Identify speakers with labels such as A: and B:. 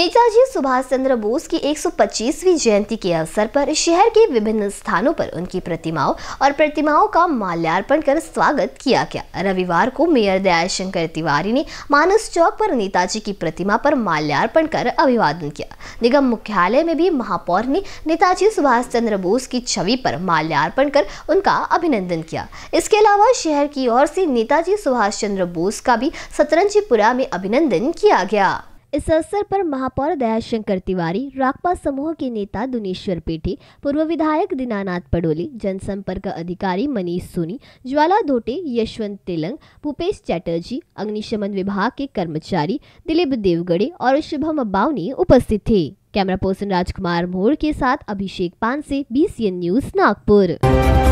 A: नेताजी सुभाष चंद्र बोस की 125वीं जयंती के अवसर पर शहर के विभिन्न स्थानों पर उनकी प्रतिमाओं और प्रतिमाओं का माल्यार्पण कर स्वागत किया गया रविवार को मेयर दयाशंकर तिवारी ने मानस चौक पर नेताजी की प्रतिमा पर माल्यार्पण कर अभिवादन किया निगम मुख्यालय में भी महापौर ने नेताजी सुभाष चंद्र बोस की छवि पर माल्यार्पण कर उनका अभिनंदन किया इसके अलावा शहर की ओर से नेताजी सुभाष चंद्र बोस का भी सतरंजीपुरा में अभिनंदन किया गया इस अवसर पर महापौर दयाशंकर तिवारी राकपा समूह के नेता दुनेश्वर पेठी पूर्व विधायक दीनानाथ पडोले जनसंपर्क अधिकारी मनीष सोनी ज्वाला धोटे यशवंत तेलंग भूपेश चैटर्जी अग्निशमन विभाग के कर्मचारी दिलीप देवगढ़े और शुभम बावनी उपस्थित थे कैमरा पर्सन राजकुमार मोड़ के साथ अभिषेक पान से बीसीएन न्यूज नागपुर